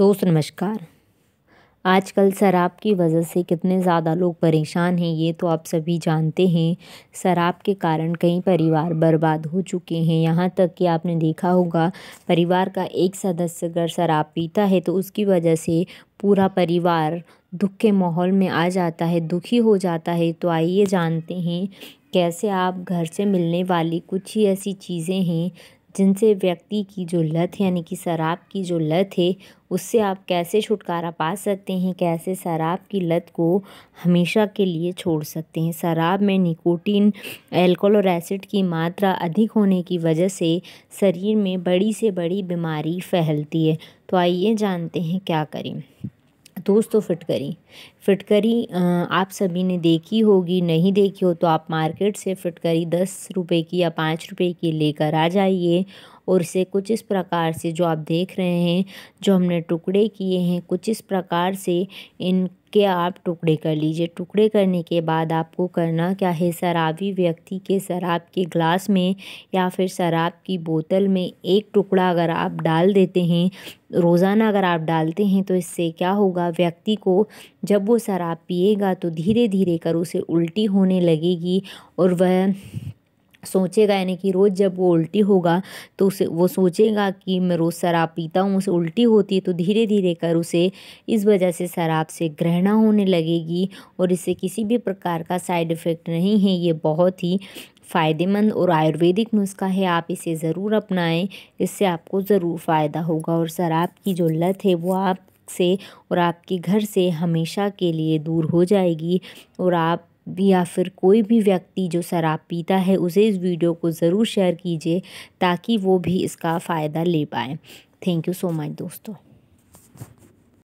दोस्त नमस्कार आजकल शराब की वजह से कितने ज़्यादा लोग परेशान हैं ये तो आप सभी जानते हैं शराब के कारण कई परिवार बर्बाद हो चुके हैं यहाँ तक कि आपने देखा होगा परिवार का एक सदस्य अगर शराब पीता है तो उसकी वजह से पूरा परिवार दुख के माहौल में आ जाता है दुखी हो जाता है तो आइए जानते हैं कैसे आप घर से मिलने वाली कुछ ही ऐसी चीज़ें हैं जिनसे व्यक्ति की जो लत यानी कि शराब की जो लत है उससे आप कैसे छुटकारा पा सकते हैं कैसे शराब की लत को हमेशा के लिए छोड़ सकते हैं शराब में निकोटीन एल्कोहल और एसिड की मात्रा अधिक होने की वजह से शरीर में बड़ी से बड़ी बीमारी फैलती है तो आइए जानते हैं क्या करें दोस्तों तो फिटकरी फिटकरी आप सभी ने देखी होगी नहीं देखी हो तो आप मार्केट से फिटकरी दस रुपए की या पाँच रुपए की लेकर आ जाइए और इसे कुछ इस प्रकार से जो आप देख रहे हैं जो हमने टुकड़े किए हैं कुछ इस प्रकार से इन के आप टुकड़े कर लीजिए टुकड़े करने के बाद आपको करना क्या है शराबी व्यक्ति के शराब के ग्लास में या फिर शराब की बोतल में एक टुकड़ा अगर आप डाल देते हैं रोज़ाना अगर आप डालते हैं तो इससे क्या होगा व्यक्ति को जब वो शराब पिएगा तो धीरे धीरे कर उसे उल्टी होने लगेगी और वह सोचेगा यानी कि रोज़ जब वो उल्टी होगा तो उसे वो सोचेगा कि मैं रोज़ शराब पीता हूँ उसे उल्टी होती है तो धीरे धीरे कर उसे इस वजह से शराब से ग्रहणा होने लगेगी और इससे किसी भी प्रकार का साइड इफ़ेक्ट नहीं है ये बहुत ही फ़ायदेमंद और आयुर्वेदिक नुस्खा है आप इसे ज़रूर अपनाएं इससे आपको ज़रूर फ़ायदा होगा और शराब की जो लत है वो आप से और आपके घर से हमेशा के लिए दूर हो जाएगी और आप या फिर कोई भी व्यक्ति जो शराब पीता है उसे इस वीडियो को ज़रूर शेयर कीजिए ताकि वो भी इसका फ़ायदा ले पाए थैंक यू सो मच दोस्तों